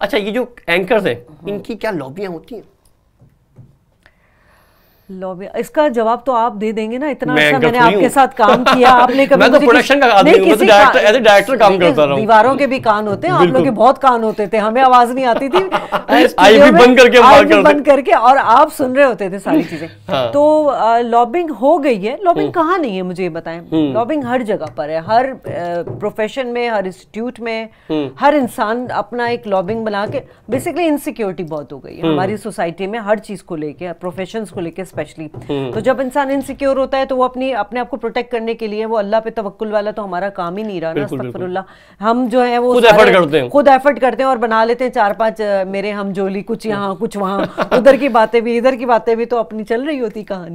अच्छा ये जो एंकर्स हैं हम्म। इनकी क्या लॉबियाँ होती हैं लॉबी इसका जवाब तो आप दे देंगे ना इतना मैं अच्छा मैंने आपके साथ काम किया आपने कभी मैं तो प्रोडक्शन का आदमी हूं मैं डायरेक्टर एज ए डायरेक्टर काम करता रहा हूं दीवारों के भी कान होते हैं आप लोग के बहुत कान होते थे हमें आवाज नहीं आती थी आई भी बंद करके बंद करके और आप सुन रहे होते थे सारी चीजें हाँ। तो लॉबिंग हो गई है लॉबिंग हम्म। कहाँ नहीं है मुझे ये बताएं लॉबिंग हम्म। हर जगह पर है हर प्रोफेशन में हर इंस्टीट्यूट में हम्म। हर इंसान अपना एक लॉबिंग बना के बेसिकली इनसिक्योरिटी बहुत हो गई है हमारी सोसाइटी में हर चीज को लेके प्रोफेशन को लेकर स्पेशली हम्म। तो जब इंसान इनसिक्योर होता है तो वो अपनी अपने आप को प्रोटेक्ट करने के लिए वो अल्लाह पे तवक्ल वाला तो हमारा काम ही नहीं रहा ना अस्तफरुल्ला हम जो है वो खुद एफर्ट करते हैं खुद एफर्ट करते हैं और बना लेते हैं चार पांच मेरे हम जोली कुछ यहाँ कुछ वहाँ उधर की बातें भी इधर की बातें भी तो अपनी चल रही होती कहानी